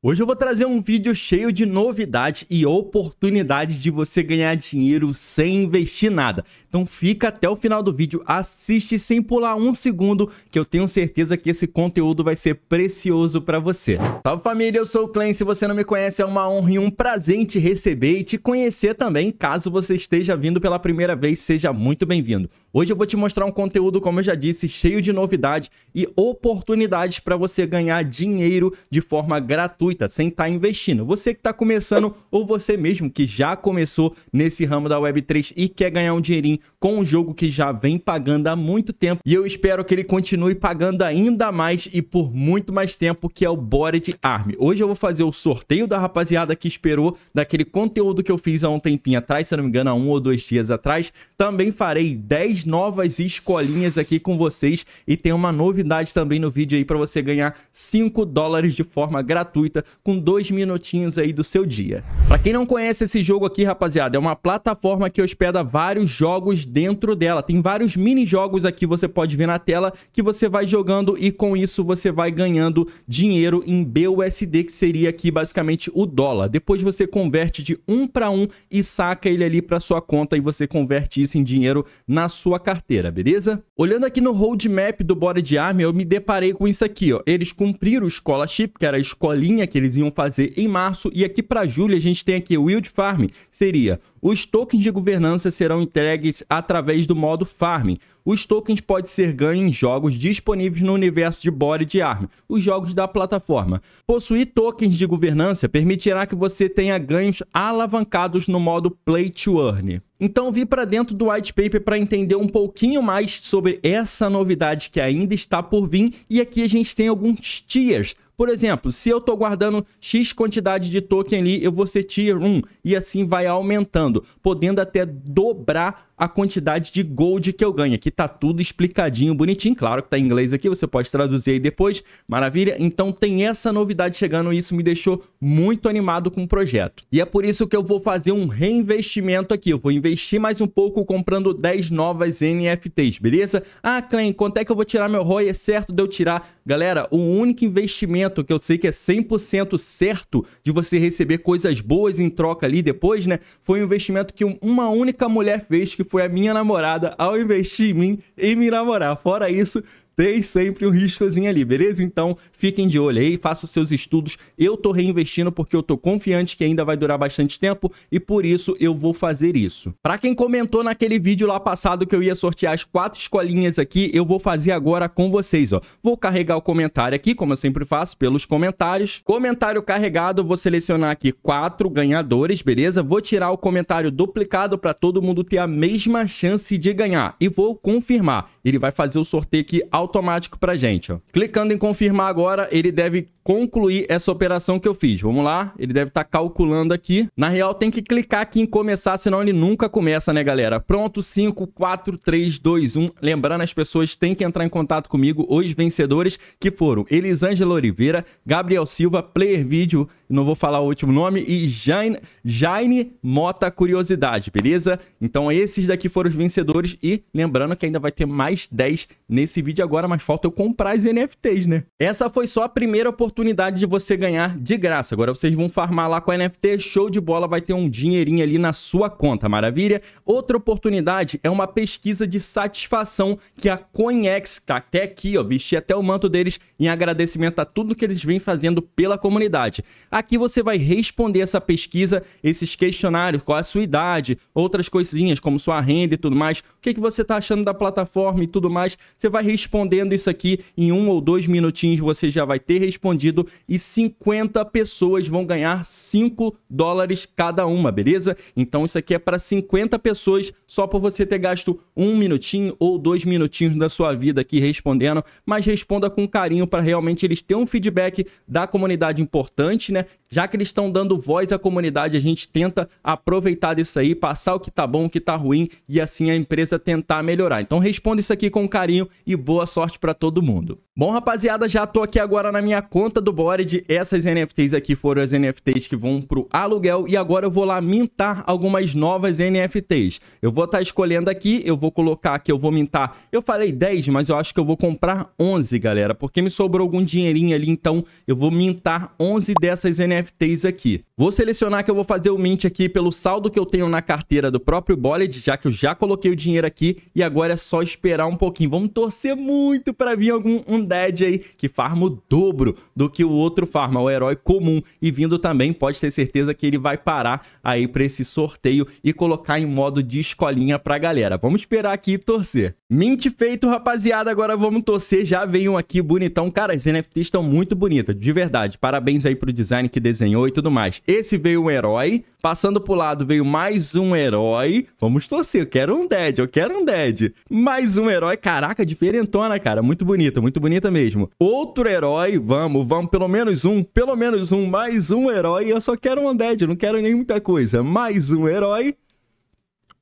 Hoje eu vou trazer um vídeo cheio de novidades e oportunidades de você ganhar dinheiro sem investir nada. Então fica até o final do vídeo, assiste sem pular um segundo, que eu tenho certeza que esse conteúdo vai ser precioso para você. Salve família, eu sou o Clem, se você não me conhece é uma honra e um prazer te receber e te conhecer também, caso você esteja vindo pela primeira vez, seja muito bem-vindo. Hoje eu vou te mostrar um conteúdo, como eu já disse, cheio de novidade e oportunidades para você ganhar dinheiro de forma gratuita, sem estar tá investindo. Você que está começando ou você mesmo que já começou nesse ramo da Web3 e quer ganhar um dinheirinho com um jogo que já vem pagando há muito tempo e eu espero que ele continue pagando ainda mais e por muito mais tempo, que é o Bored Army. Hoje eu vou fazer o sorteio da rapaziada que esperou daquele conteúdo que eu fiz há um tempinho atrás, se não me engano, há um ou dois dias atrás. Também farei 10 novas escolinhas aqui com vocês e tem uma novidade também no vídeo aí para você ganhar 5 dólares de forma gratuita com dois minutinhos aí do seu dia. Para quem não conhece esse jogo aqui, rapaziada, é uma plataforma que hospeda vários jogos dentro dela. Tem vários mini jogos aqui, você pode ver na tela, que você vai jogando e com isso você vai ganhando dinheiro em BUSD, que seria aqui basicamente o dólar. Depois você converte de um para um e saca ele ali para sua conta e você converte isso em dinheiro na sua sua carteira, beleza? Olhando aqui no roadmap do Bored Army, eu me deparei com isso aqui, ó. Eles cumpriram o scholarship, que era a escolinha que eles iam fazer em março, e aqui para julho a gente tem aqui o Wild Farm, seria os tokens de governança serão entregues através do modo farming. Os tokens podem ser ganhos em jogos disponíveis no universo de Bored Arm, os jogos da plataforma. Possuir tokens de governança permitirá que você tenha ganhos alavancados no modo Play to Earn. Então vi para dentro do white paper para entender um pouquinho mais sobre essa novidade que ainda está por vir e aqui a gente tem alguns tiers. Por exemplo, se eu estou guardando X quantidade de token ali, eu vou ser tier 1 e assim vai aumentando, podendo até dobrar a quantidade de gold que eu ganho. Aqui tá tudo explicadinho, bonitinho. Claro que tá em inglês aqui, você pode traduzir aí depois. Maravilha? Então tem essa novidade chegando e isso me deixou muito animado com o projeto. E é por isso que eu vou fazer um reinvestimento aqui. Eu vou investir mais um pouco comprando 10 novas NFTs, beleza? Ah, Clem, quanto é que eu vou tirar meu ROI? É certo de eu tirar? Galera, o único investimento que eu sei que é 100% certo de você receber coisas boas em troca ali depois, né? Foi um investimento que uma única mulher fez que foi a minha namorada ao investir em mim e me namorar. Fora isso, tem sempre um riscozinho ali, beleza? Então, fiquem de olho aí, façam seus estudos. Eu tô reinvestindo porque eu tô confiante que ainda vai durar bastante tempo e por isso eu vou fazer isso. Para quem comentou naquele vídeo lá passado que eu ia sortear as quatro escolinhas aqui, eu vou fazer agora com vocês, ó. Vou carregar o comentário aqui, como eu sempre faço, pelos comentários. Comentário carregado, vou selecionar aqui quatro ganhadores, beleza? Vou tirar o comentário duplicado para todo mundo ter a mesma chance de ganhar e vou confirmar. Ele vai fazer o sorteio aqui ao automático para gente. Ó. Clicando em confirmar agora, ele deve concluir essa operação que eu fiz. Vamos lá, ele deve estar tá calculando aqui. Na real, tem que clicar aqui em começar, senão ele nunca começa, né, galera? Pronto, 5, 4, 3, 2, 1. Lembrando, as pessoas têm que entrar em contato comigo, os vencedores, que foram Elisângela Oliveira, Gabriel Silva, Player Video, não vou falar o último nome, e Jane Jane Mota Curiosidade, beleza? Então esses daqui foram os vencedores e lembrando que ainda vai ter mais 10 nesse vídeo agora, mas falta eu comprar as NFTs, né? Essa foi só a primeira oportunidade oportunidade de você ganhar de graça. Agora vocês vão farmar lá com a NFT, show de bola, vai ter um dinheirinho ali na sua conta, maravilha? Outra oportunidade é uma pesquisa de satisfação que a CoinEx, tá até aqui, ó, vesti até o manto deles em agradecimento a tudo que eles vêm fazendo pela comunidade. Aqui você vai responder essa pesquisa, esses questionários, qual é a sua idade, outras coisinhas como sua renda e tudo mais, o que, que você tá achando da plataforma e tudo mais, você vai respondendo isso aqui em um ou dois minutinhos, você já vai ter respondido vendido e 50 pessoas vão ganhar 5 dólares cada uma, beleza? Então isso aqui é para 50 pessoas só por você ter gasto um minutinho ou dois minutinhos da sua vida aqui respondendo, mas responda com carinho para realmente eles terem um feedback da comunidade importante, né? Já que eles estão dando voz à comunidade, a gente tenta aproveitar disso aí, passar o que tá bom, o que tá ruim e assim a empresa tentar melhorar. Então responda isso aqui com carinho e boa sorte para todo mundo. Bom, rapaziada, já tô aqui agora na minha conta do Bored. Essas NFTs aqui foram as NFTs que vão pro aluguel e agora eu vou lá mintar algumas novas NFTs. Eu vou estar tá escolhendo aqui, eu vou vou colocar que eu vou mintar. Eu falei 10, mas eu acho que eu vou comprar 11, galera, porque me sobrou algum dinheirinho ali, então eu vou mintar 11 dessas NFTs aqui. Vou selecionar que eu vou fazer o mint aqui pelo saldo que eu tenho na carteira do próprio Bollet, já que eu já coloquei o dinheiro aqui e agora é só esperar um pouquinho. Vamos torcer muito para vir algum um dead aí que farma o dobro do que o outro farma, o herói comum. E vindo também, pode ter certeza que ele vai parar aí para esse sorteio e colocar em modo de escolinha pra galera. Vamos esperar esperar aqui e torcer. Mint feito, rapaziada, agora vamos torcer, já veio aqui bonitão. Cara, as NFTs estão muito bonitas, de verdade. Parabéns aí pro design que desenhou e tudo mais. Esse veio um herói, passando pro lado veio mais um herói. Vamos torcer, eu quero um dead, eu quero um dead. Mais um herói, caraca, diferentona, cara, muito bonita, muito bonita mesmo. Outro herói, vamos, vamos, pelo menos um, pelo menos um, mais um herói. Eu só quero um dead, não quero nem muita coisa. Mais um herói.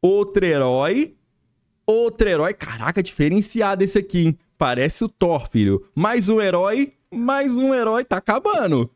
Outro herói, Outro herói, caraca, diferenciado esse aqui, hein? Parece o Thor, filho. Mais um herói, mais um herói, tá acabando.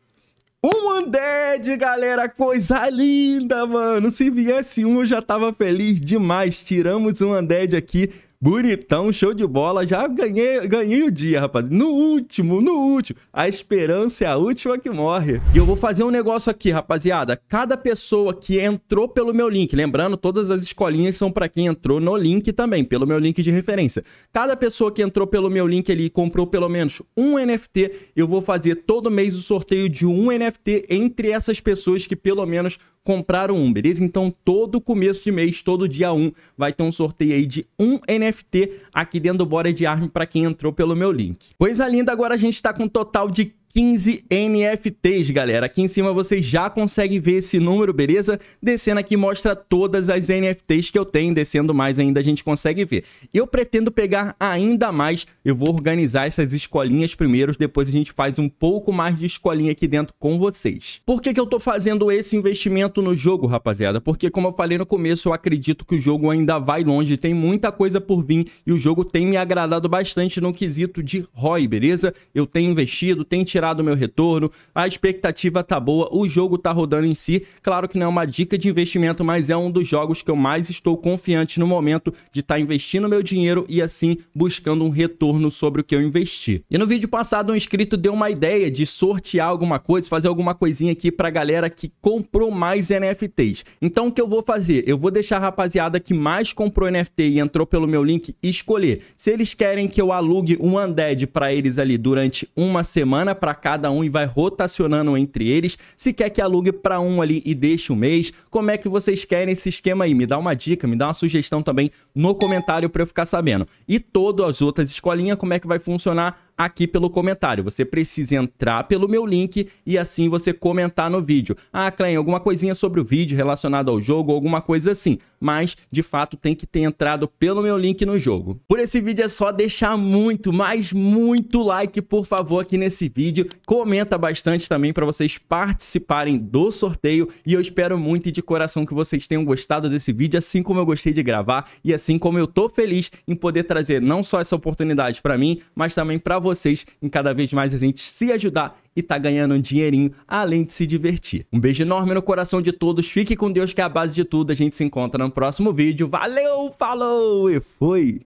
Um Undead, galera, coisa linda, mano. Se viesse um, eu já tava feliz demais. Tiramos um Undead aqui Bonitão, show de bola. Já ganhei, ganhei o dia, rapaz. No último, no último. A esperança é a última que morre. E eu vou fazer um negócio aqui, rapaziada. Cada pessoa que entrou pelo meu link, lembrando, todas as escolinhas são para quem entrou no link também, pelo meu link de referência. Cada pessoa que entrou pelo meu link ali e comprou pelo menos um NFT, eu vou fazer todo mês o sorteio de um NFT entre essas pessoas que pelo menos comprar um, beleza? Então, todo começo de mês, todo dia 1, vai ter um sorteio aí de um NFT aqui dentro do Bora de Arme para quem entrou pelo meu link. Coisa linda, agora a gente está com um total de 15 NFTs, galera. Aqui em cima vocês já conseguem ver esse número, beleza? Descendo aqui mostra todas as NFTs que eu tenho, descendo mais ainda a gente consegue ver. Eu pretendo pegar ainda mais, eu vou organizar essas escolinhas primeiro, depois a gente faz um pouco mais de escolinha aqui dentro com vocês. Por que que eu tô fazendo esse investimento no jogo, rapaziada? Porque como eu falei no começo, eu acredito que o jogo ainda vai longe, tem muita coisa por vir e o jogo tem me agradado bastante no quesito de ROI, beleza? Eu tenho investido, tenho tirado tirar do meu retorno, a expectativa tá boa, o jogo tá rodando em si. Claro que não é uma dica de investimento, mas é um dos jogos que eu mais estou confiante no momento de estar tá investindo meu dinheiro e assim buscando um retorno sobre o que eu investi. E no vídeo passado um inscrito deu uma ideia de sortear alguma coisa, fazer alguma coisinha aqui pra galera que comprou mais NFTs. Então o que eu vou fazer? Eu vou deixar a rapaziada que mais comprou NFT e entrou pelo meu link escolher se eles querem que eu alugue um Undead para eles ali durante uma semana para cada um e vai rotacionando entre eles. Se quer que alugue para um ali e deixe o um mês, como é que vocês querem esse esquema aí? Me dá uma dica, me dá uma sugestão também no comentário para eu ficar sabendo. E todas as outras escolinhas, como é que vai funcionar? aqui pelo comentário. Você precisa entrar pelo meu link e assim você comentar no vídeo. Ah, Clem, alguma coisinha sobre o vídeo relacionado ao jogo, alguma coisa assim. Mas, de fato, tem que ter entrado pelo meu link no jogo. Por esse vídeo é só deixar muito, mas muito like, por favor, aqui nesse vídeo. Comenta bastante também para vocês participarem do sorteio. E eu espero muito e de coração que vocês tenham gostado desse vídeo, assim como eu gostei de gravar e assim como eu tô feliz em poder trazer não só essa oportunidade para mim, mas também para vocês vocês em cada vez mais a gente se ajudar e tá ganhando um dinheirinho, além de se divertir. Um beijo enorme no coração de todos, fique com Deus que é a base de tudo, a gente se encontra no próximo vídeo. Valeu, falou e fui!